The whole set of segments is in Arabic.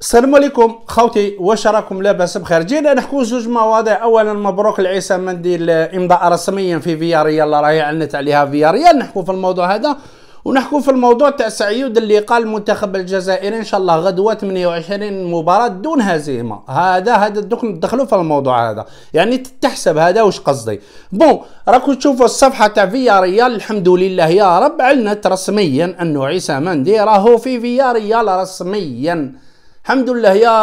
السلام عليكم خوتي واش راكم لاباس بخير جينا نحكو زوج مواضيع اولا مبروك العيسى منديل امضاء رسميا في فياريال راهي اعلنت عليها فياريال نحكو في الموضوع هذا ونحكو في الموضوع تاع سعيود اللي قال المنتخب الجزائري ان شاء الله غدوه 28 مباراه دون هزيمه هذا هذا دوك ندخلوا في الموضوع هذا يعني تحسب هذا واش قصدي بون راكم تشوفوا الصفحه تاع فياريال الحمد لله يا رب علنت رسميا انه عيسى مندي راهو في فياريال رسميا الحمد لله يا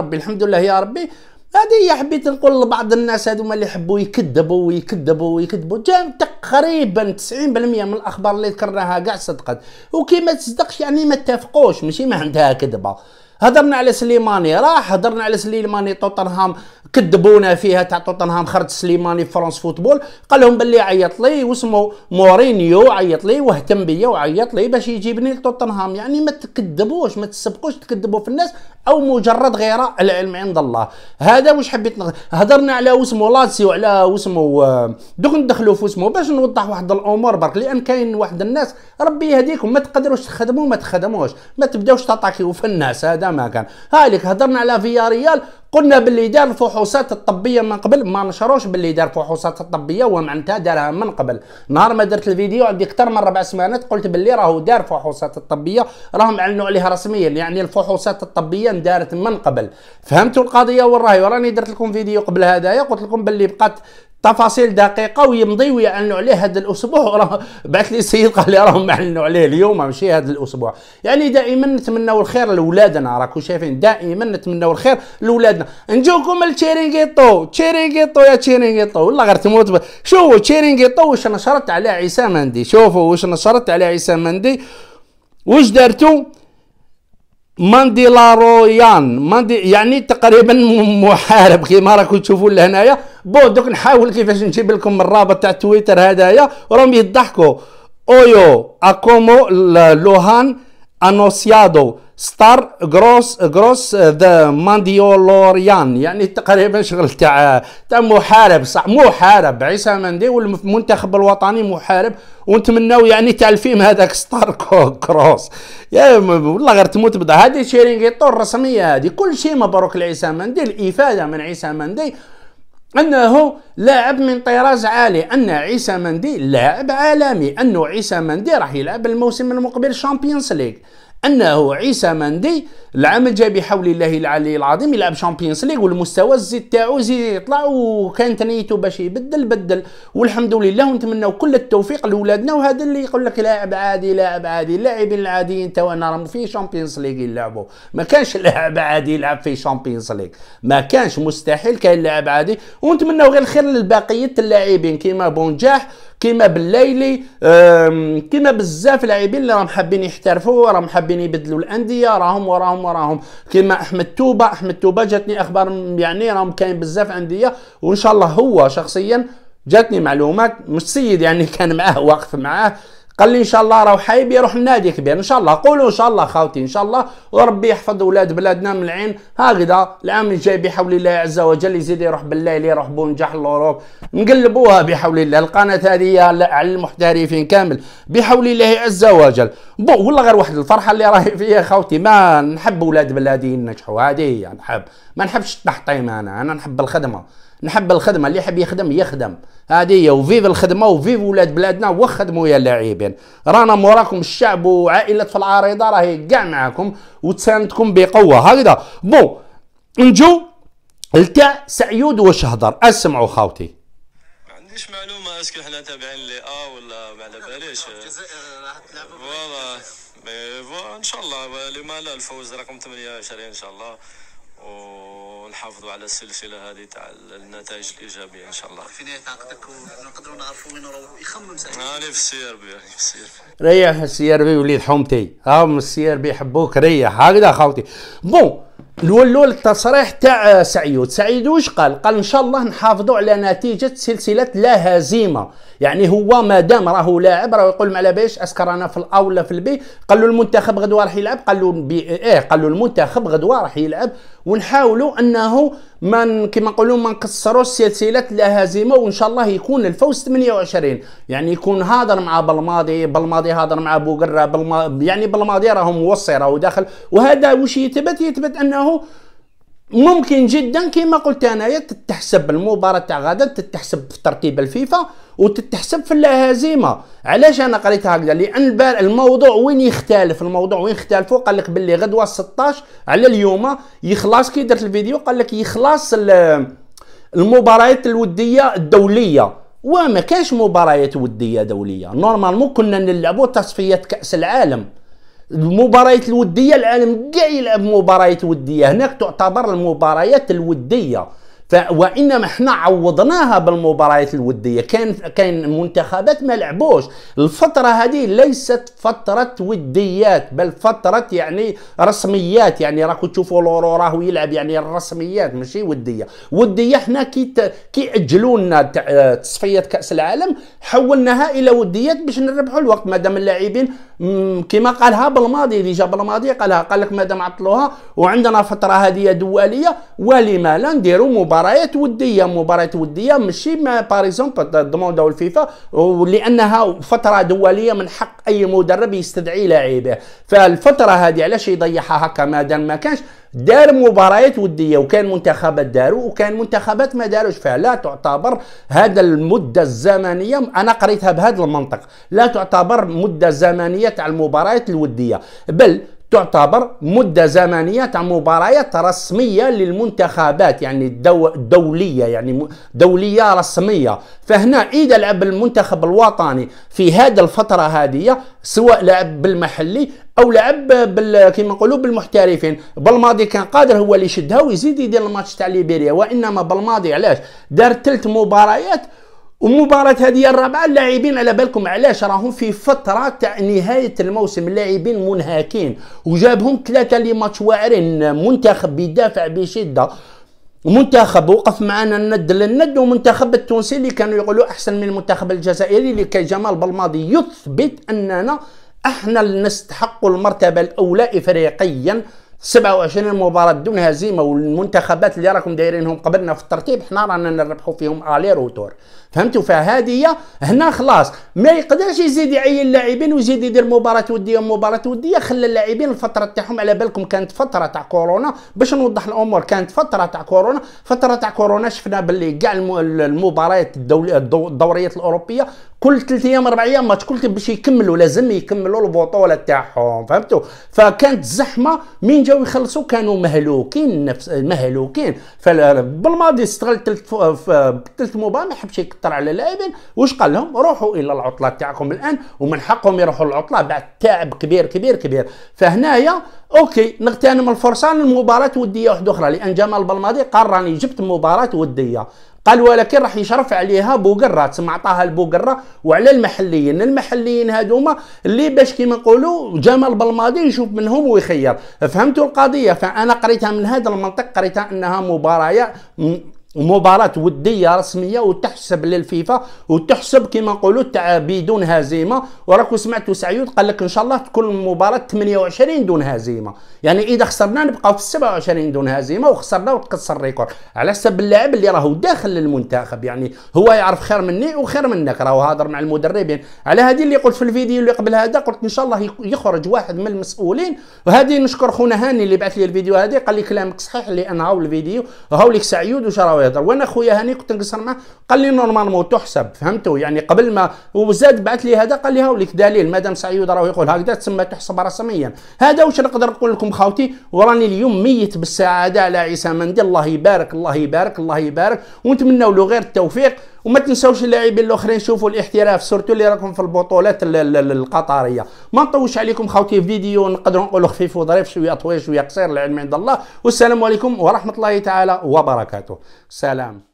ربي الحمد لله يا ربي هذه هي حبيت نقول لبعض الناس هذوما اللي يحبوا يكذبوا ويكذبوا ويكذبوا جا تقريبا 90% من الاخبار اللي ذكرناها كاع صدقت وكي ما تصدقش يعني ما اتفقوش ماشي ما عندها كذبه هضرنا على سليماني راح هضرنا على سليماني توتنهام كذبونا فيها تاع توتنهام خرج سليماني فرانس فوتبول قال لهم باللي عيط لي واسمه مورينيو عيط لي واهتم بيا وعيط لي باش يجيبني لتوتنهام يعني ما تكذبوش ما تسبقوش تكذبوا في الناس او مجرد غيره العلم عند الله هذا واش حبيت هضرنا على واسمو لاتسي وعلى واسمو آه، دوك ندخلوا في واسمو باش نوضح واحد الامور برك لان كاين واحد الناس ربي يهديكم ما تقدروش تخدموا ما تخدموش ما تبداوش تطاكيو في الناس هذا ما كان هاي لك هضرنا على فياريال قلنا باللي دار الفحوصات الطبيه من قبل ما نشروش باللي دار فحوصات الطبيه ومعناتها دارها من قبل نهار ما درت الفيديو عندي اكثر من ربع سمانات قلت باللي راهو دار فحوصات الطبيه راهم اعلنوا عليها رسميا يعني الفحوصات الطبيه دارت من قبل فهمتوا القضيه وين راهي وراني درت لكم فيديو قبل هذايا قلت لكم باللي بقات تفاصيل دقيقه ويمضي ويعلنوا عليه هذا الاسبوع راه بعث لي السيد قال لي راهم اعلنوا عليه اليوم ماشي هذا الاسبوع يعني دائما نتمناو الخير لولادنا راكو شايفين دائما نتمناو الخير لولادنا نجوكم لتشيرينغيتو تشيرينغيطو يا تشيرينغيطو والله غير تموت ب... شوفوا تشيرينغيطو واش نشرت على عيسى مندي شوفوا واش نشرت على عيسى مندي واش دارتو مانديلارويان ماندي يعني تقريبا محارب كيما راكم تشوفوا لهنايا بو دوك نحاول كيفاش نجيب لكم الرابط تاع تويتر هذايا راهم يضحكوا اويو اكومو لوهان انوسيادو ستار جروس جروس ذا مانديولوريان يعني تقريبا شغل تاع تاع محارب صح محارب عيسى مندي والمنتخب الوطني محارب ونتمناو يعني تاع الفيلم هذاك ستار كروس يا والله غير تموت بدا هذه شيرينغيتو الرسميه هذه كل شيء مبروك لعيسى مندي الافاده من عيسى مندي انه لاعب من طراز عالي ان عيسى مندي لاعب عالمي انه عيسى مندي راح يلعب الموسم المقبل شامبيونز ليغ انه عيسى مندي العام الجاي بحول الله العلي العظيم يلعب شامبيونز ليغ والمستوى الزيد تاعو زيد يطلع وكانت نيته باش يبدل بدل والحمد لله ونتمناو كل التوفيق لولادنا وهذا اللي يقول لك لاعب عادي لاعب عادي اللاعبين العاديين انا راهم في شامبيونز ليغ يلعبوا ما كانش لاعب عادي يلعب في شامبيونز ليغ ما كانش مستحيل كاين لاعب عادي ونتمناو غير الخير للبقيه اللاعبين كيما بونجاح كيما بالليلي كيما بزاف لاعبين اللي راهم حابين يحترفوا راهم حابين يبدلوا الانديه راهم وراهم وراهم كيما احمد توبه احمد توبه جاتني اخبار يعني راهم كاين بزاف انديه وان شاء الله هو شخصيا جاتني معلومات مش سيد يعني كان معاه واقف معاه قال لي ان شاء الله راهو حايب يروح النادي كبير ان شاء الله قولوا ان شاء الله خاوتي ان شاء الله وربي يحفظ ولاد بلادنا من العين هكذا العام الجاي بحول الله عز وجل يزيد يروح بالليل يروح بونجح لوروب نقلبوها بحول الله القناه هذه على المحترفين كامل بحول الله عز وجل بو والله غير واحد الفرحه اللي راهي فيها خاوتي ما نحب ولاد بلادي ينجحوا هذه هي نحب ما نحبش التحطيم انا انا نحب الخدمه نحب الخدمه اللي يحب يخدم يخدم هذه هي وفيف الخدمه وفيف ولاد بلادنا وخدموا يا اللاعبين رانا موراكم الشعب وعائله في العريضه راهي كاع معاكم وتساندكم بقوه هكذا بون نجو لتاع سعيود واش هضر اسمعوا خاوتي ما عنديش معلومه اسكو حنا تابعين لي ا ولا ما على باليش فوالا ان شاء الله لما لا الفوز رقم 28 ان شاء الله نحافظوا على السلسله هذه تاع النتائج الايجابيه ان شاء الله في نهايه عقدك ونقدروا نعرفوا وين راهو يخمم سعيد راني آه، في السي ار بي راني في السي ار بي ريح السي ار بي وليد حومتي هم آه، السي ار بي يحبوك ريح هكذا خاوتي بون الاول التصريح تاع سعيد سعيد واش قال قال ان شاء الله نحافظوا على نتيجه سلسله لا هزيمه يعني هو ما دام راهو لاعب راهو يقول على باش اسكرانا انا في الاول ولا في البي قال له المنتخب غدوه راح يلعب قال له ايه قال له المنتخب غدوه راح يلعب ونحاولوا انه ما كما نقولوا ما نكسروش سلسله لا هزيمه وان شاء الله يكون الفوز 28 يعني يكون هادر مع بالماضي بالماضي هادر مع بوقره بالما يعني بالماضي راهم وصي راهو داخل وهذا واش يثبت يثبت انه ممكن جدا كما قلت انايا تتحسب المباراه تاع غدا تتحسب في ترتيب الفيفا وتتحسب في الهزيمه علاش انا قريتها هكذا لان الموضوع وين يختلف الموضوع وين يختلفوا قال لك باللي غدوه 16 على اليوم يخلص كي درت الفيديو قال لك يخلص المباريات الوديه الدوليه وما كاش مباريات وديه دوليه نورمالمون كنا نلعبوا تصفيات كاس العالم المباريات الوديه العالم كاع يلعب مباريات وديه هناك تعتبر المباريات الوديه وانما احنا عوضناها بالمباريات الوديه كان كان منتخبات ما لعبوش الفتره هذه ليست فتره وديات بل فتره يعني رسميات يعني راكم تشوفوا لورو راهو يلعب يعني الرسميات ماشي وديه وديه حنا كي كي اجلوا لنا تصفيه آه، كاس العالم حولناها الى وديات باش نربحوا الوقت مادام اللاعبين كما قالها بالماضي اللي جاب بالماضي قالها قال لك مادام عطلوها وعندنا فتره هذه دوليه ولما لا نديروا مباراه مباريات وديه مباريات وديه ماشي ما باريزومبل دوموندو الفيفا ولانها فتره دوليه من حق اي مدرب يستدعي لاعبه فالفتره هذه علاش يضيعها هكا دام ما كانش دار مباريات وديه وكان منتخبات داروا وكان منتخبات ما داروش فلا تعتبر هذا المده الزمنيه انا قريتها بهذا المنطق لا تعتبر مده زمنيه تاع المباريات الوديه بل تعتبر مدة زمنية تاع مباريات رسمية للمنتخبات يعني الدو دولية يعني دولية رسمية فهنا إذا لعب المنتخب الوطني في هذه الفترة هذه سواء لعب بالمحلي أو لعب بال... كما نقولوا بالمحترفين بالماضي كان قادر هو اللي يشدها ويزيد يدير الماتش تاع ليبيريا وإنما بالماضي علاش دار ثلاث مباريات ومباراة هذه الرابعة اللاعبين على بالكم علاش راهم في فترة تاع نهاية الموسم اللاعبين منهكين وجابهم ثلاثة لي ماتش واعرين منتخب يدافع بشدة منتخب وقف معنا الند للند ومنتخب التونسي اللي كانوا يقولوا احسن من المنتخب الجزائري اللي كان جمال بلماضي يثبت اننا احنا اللي نستحق المرتبة الأولى إفريقيا 27 مباراه دون هزيمه والمنتخبات اللي راكم دايرينهم قبلنا في الترتيب حنا رانا نربحوا فيهم الي روتور فهمتوا فهذه هنا خلاص ما يقدرش يزيد يعين لاعبين ويزيد يدير مباراه وديه مباراه وديه خلى اللاعبين الفتره تاعهم على بالكم كانت فتره تاع كورونا باش نوضح الامور كانت فتره تاع كورونا فتره تاع كورونا شفنا باللي كاع المباريات الدوريات الاوروبيه كل ثلاث ايام اربع ايام ماتش كل باش يكملوا لازم يكملوا البطوله تاعهم فهمتوا فكانت زحمه من جاو يخلصوا كانوا مهلوكين نفس مهلوكين فبالماضي استغل ثلاث مباراه ما حبش يكثر على اللاعبين واش قال لهم روحوا الى العطله تاعكم الان ومن حقهم يروحوا العطله بعد تعب كبير كبير كبير فهنايا اوكي نغتنم الفرصه للمباراه وديه واحده اخرى لان جمال بالماضي قال راني جبت مباراه وديه قال ولكن راح يشرف عليها بوقره تسمى عطاها البوقره وعلى المحليين المحليين هذوما اللي باش كيما نقولوا جمال بالماضي يشوف منهم ويخير فهمتوا القضيه فانا قريتها من هذا المنطق قريتها انها مباراه ومباراة ودية رسمية وتحسب للفيفا وتحسب كما نقولوا تاع بدون هزيمة وراكو سمعتوا سعيود قال لك إن شاء الله تكون المباراة 28 دون هزيمة يعني إذا خسرنا نبقاو في 27 دون هزيمة وخسرنا وتقص الريكور على حسب اللاعب اللي راهو داخل للمنتخب يعني هو يعرف خير مني وخير منك راهو هادر مع المدربين على هذه اللي قلت في الفيديو اللي قبل هذا قلت إن شاء الله يخرج واحد من المسؤولين وهذه نشكر خونا هاني اللي بعث لي الفيديو هذه قال لي كلامك صحيح لأن هاو الفيديو هاو لك سعيود وش يهضر وانا خويا هاني كنت نقصر معاه قال لي نورمالمون تحسب فهمتوا يعني قبل ما وزاد بعث لي هذا قال لي هاوليك دليل مدام سعيد راه يقول هكذا تسمى تحسب رسميا هذا واش نقدر نقول لكم خاوتي وراني اليوم ميت بالسعاده على عيسى مندي الله يبارك الله يبارك الله يبارك ونتمنوا له غير التوفيق وما تنساوش اللاعبين الاخرين شوفوا الاحتراف سورتو اللي راكم في البطولات القطريه ما نطولش عليكم خاوتي فيديو نقدر نقولوا خفيف وظريف شويه طويل شويه قصير العلم عند الله والسلام عليكم ورحمه الله تعالى وبركاته سلام